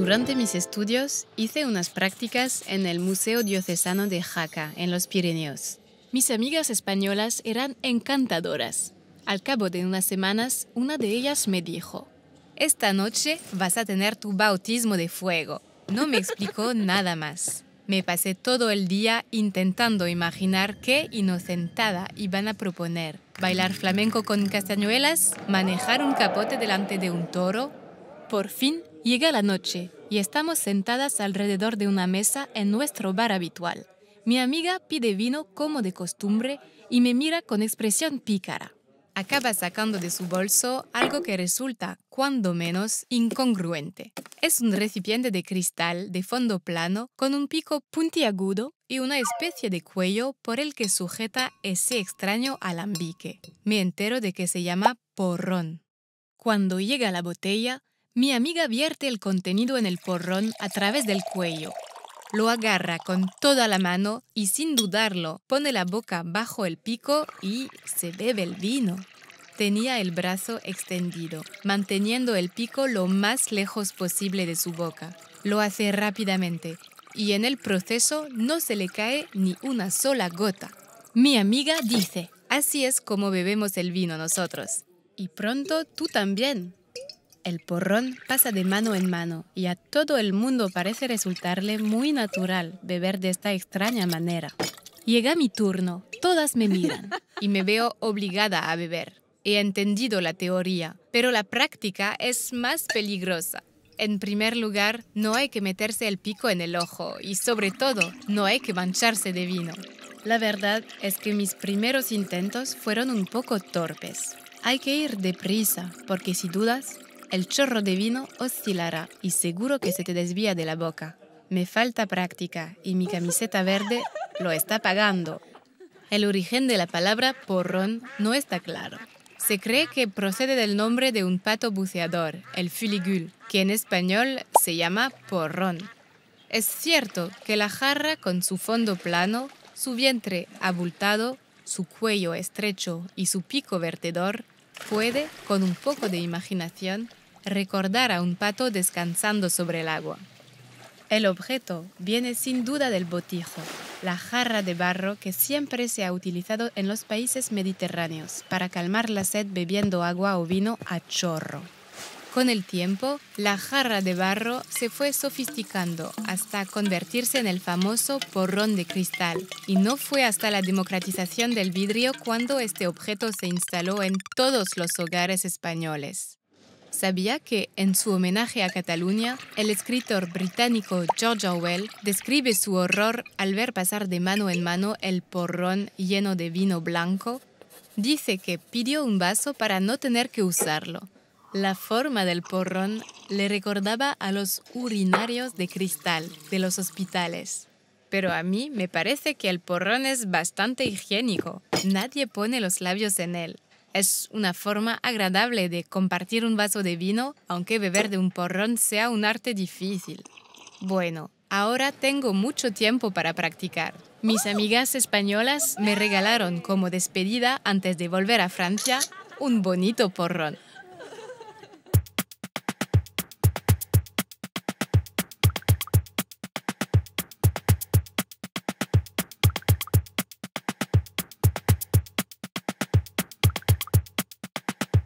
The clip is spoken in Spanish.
Durante mis estudios hice unas prácticas en el Museo Diocesano de Jaca, en los Pirineos. Mis amigas españolas eran encantadoras. Al cabo de unas semanas, una de ellas me dijo, Esta noche vas a tener tu bautismo de fuego. No me explicó nada más. Me pasé todo el día intentando imaginar qué inocentada iban a proponer. Bailar flamenco con castañuelas, manejar un capote delante de un toro. Por fin Llega la noche y estamos sentadas alrededor de una mesa en nuestro bar habitual. Mi amiga pide vino como de costumbre y me mira con expresión pícara. Acaba sacando de su bolso algo que resulta, cuando menos, incongruente. Es un recipiente de cristal de fondo plano con un pico puntiagudo y una especie de cuello por el que sujeta ese extraño alambique. Me entero de que se llama porrón. Cuando llega la botella, mi amiga vierte el contenido en el porrón a través del cuello. Lo agarra con toda la mano y sin dudarlo pone la boca bajo el pico y se bebe el vino. Tenía el brazo extendido, manteniendo el pico lo más lejos posible de su boca. Lo hace rápidamente y en el proceso no se le cae ni una sola gota. Mi amiga dice, así es como bebemos el vino nosotros. Y pronto tú también. El porrón pasa de mano en mano y a todo el mundo parece resultarle muy natural beber de esta extraña manera. Llega mi turno, todas me miran y me veo obligada a beber. He entendido la teoría, pero la práctica es más peligrosa. En primer lugar, no hay que meterse el pico en el ojo y sobre todo, no hay que mancharse de vino. La verdad es que mis primeros intentos fueron un poco torpes. Hay que ir deprisa, porque si dudas, el chorro de vino oscilará y seguro que se te desvía de la boca. Me falta práctica y mi camiseta verde lo está pagando. El origen de la palabra porrón no está claro. Se cree que procede del nombre de un pato buceador, el fuligul, que en español se llama porrón. Es cierto que la jarra con su fondo plano, su vientre abultado, su cuello estrecho y su pico vertedor puede, con un poco de imaginación, recordar a un pato descansando sobre el agua. El objeto viene sin duda del botijo, la jarra de barro que siempre se ha utilizado en los países mediterráneos para calmar la sed bebiendo agua o vino a chorro. Con el tiempo, la jarra de barro se fue sofisticando hasta convertirse en el famoso porrón de cristal, y no fue hasta la democratización del vidrio cuando este objeto se instaló en todos los hogares españoles. ¿Sabía que, en su homenaje a Cataluña, el escritor británico George Orwell describe su horror al ver pasar de mano en mano el porrón lleno de vino blanco? Dice que pidió un vaso para no tener que usarlo. La forma del porrón le recordaba a los urinarios de cristal de los hospitales. Pero a mí me parece que el porrón es bastante higiénico. Nadie pone los labios en él. Es una forma agradable de compartir un vaso de vino, aunque beber de un porrón sea un arte difícil. Bueno, ahora tengo mucho tiempo para practicar. Mis amigas españolas me regalaron como despedida antes de volver a Francia un bonito porrón.